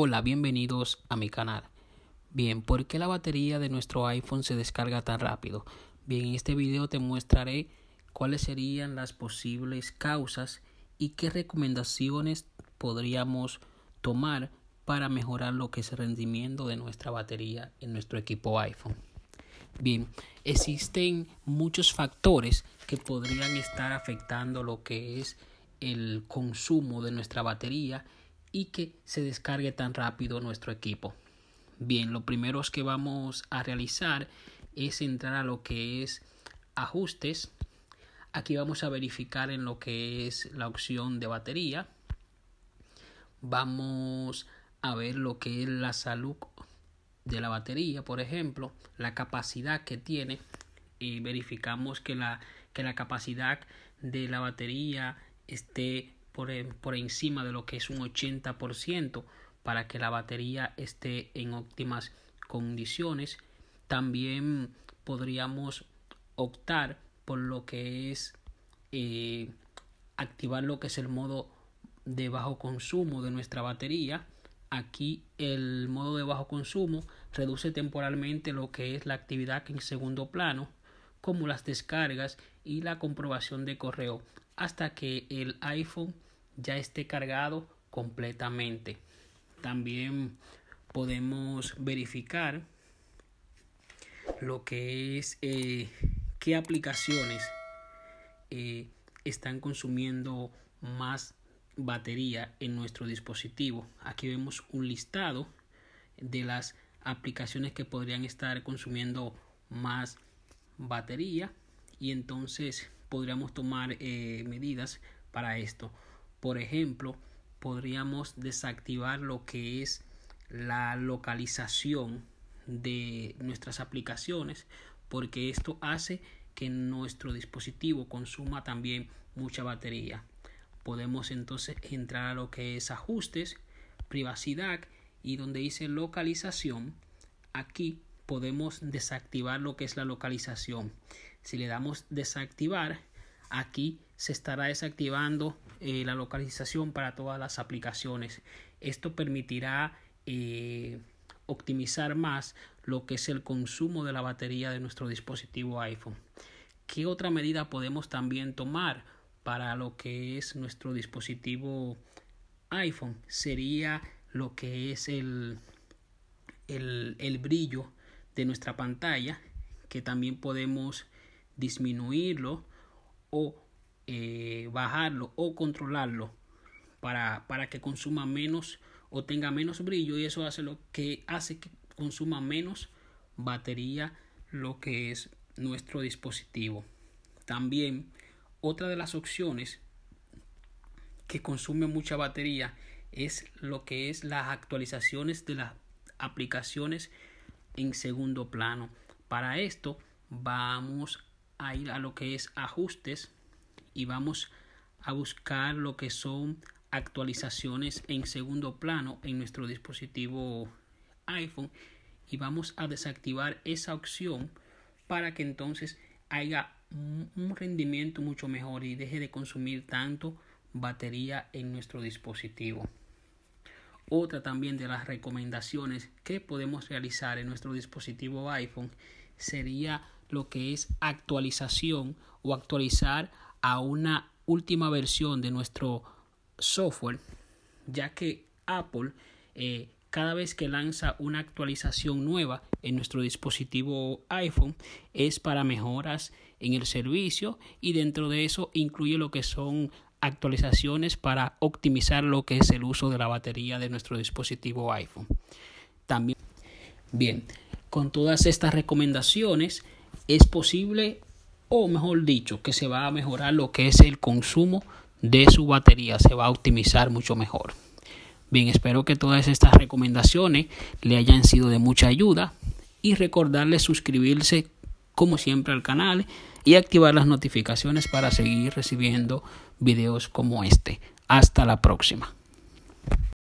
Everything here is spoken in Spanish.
Hola, bienvenidos a mi canal. Bien, ¿por qué la batería de nuestro iPhone se descarga tan rápido? Bien, en este video te mostraré cuáles serían las posibles causas y qué recomendaciones podríamos tomar para mejorar lo que es el rendimiento de nuestra batería en nuestro equipo iPhone. Bien, existen muchos factores que podrían estar afectando lo que es el consumo de nuestra batería y que se descargue tan rápido nuestro equipo. Bien, lo primero que vamos a realizar es entrar a lo que es ajustes. Aquí vamos a verificar en lo que es la opción de batería. Vamos a ver lo que es la salud de la batería, por ejemplo, la capacidad que tiene. Y verificamos que la, que la capacidad de la batería esté por, encima de lo que es un 80% para que la batería esté en óptimas condiciones. También podríamos optar por lo que es eh, activar lo que es el modo de bajo consumo de nuestra batería. Aquí el modo de bajo consumo reduce temporalmente lo que es la actividad en segundo plano, como las descargas y la comprobación de correo, hasta que el iPhone ya esté cargado completamente. También podemos verificar lo que es eh, qué aplicaciones eh, están consumiendo más batería en nuestro dispositivo. Aquí vemos un listado de las aplicaciones que podrían estar consumiendo más batería y entonces podríamos tomar eh, medidas para esto. Por ejemplo, podríamos desactivar lo que es la localización de nuestras aplicaciones porque esto hace que nuestro dispositivo consuma también mucha batería. Podemos entonces entrar a lo que es ajustes, privacidad y donde dice localización, aquí podemos desactivar lo que es la localización. Si le damos desactivar, aquí se estará desactivando eh, la localización para todas las aplicaciones. Esto permitirá eh, optimizar más lo que es el consumo de la batería de nuestro dispositivo iPhone. ¿Qué otra medida podemos también tomar para lo que es nuestro dispositivo iPhone? Sería lo que es el, el, el brillo de nuestra pantalla, que también podemos disminuirlo o eh, bajarlo o controlarlo para, para, que consuma menos o tenga menos brillo y eso hace lo que hace que consuma menos batería lo que es nuestro dispositivo también otra de las opciones que consume mucha batería es lo que es las actualizaciones de las aplicaciones en segundo plano para esto vamos a ir a lo que es ajustes y vamos a buscar lo que son actualizaciones en segundo plano en nuestro dispositivo iPhone y vamos a desactivar esa opción para que entonces haya un rendimiento mucho mejor y deje de consumir tanto batería en nuestro dispositivo. Otra también de las recomendaciones que podemos realizar en nuestro dispositivo iPhone sería lo que es actualización o actualizar a una última versión de nuestro software, ya que Apple eh, cada vez que lanza una actualización nueva en nuestro dispositivo iPhone es para mejoras en el servicio y dentro de eso incluye lo que son actualizaciones para optimizar lo que es el uso de la batería de nuestro dispositivo iPhone. También, bien, con todas estas recomendaciones es posible o mejor dicho, que se va a mejorar lo que es el consumo de su batería, se va a optimizar mucho mejor. Bien, espero que todas estas recomendaciones le hayan sido de mucha ayuda y recordarles suscribirse como siempre al canal y activar las notificaciones para seguir recibiendo videos como este. Hasta la próxima.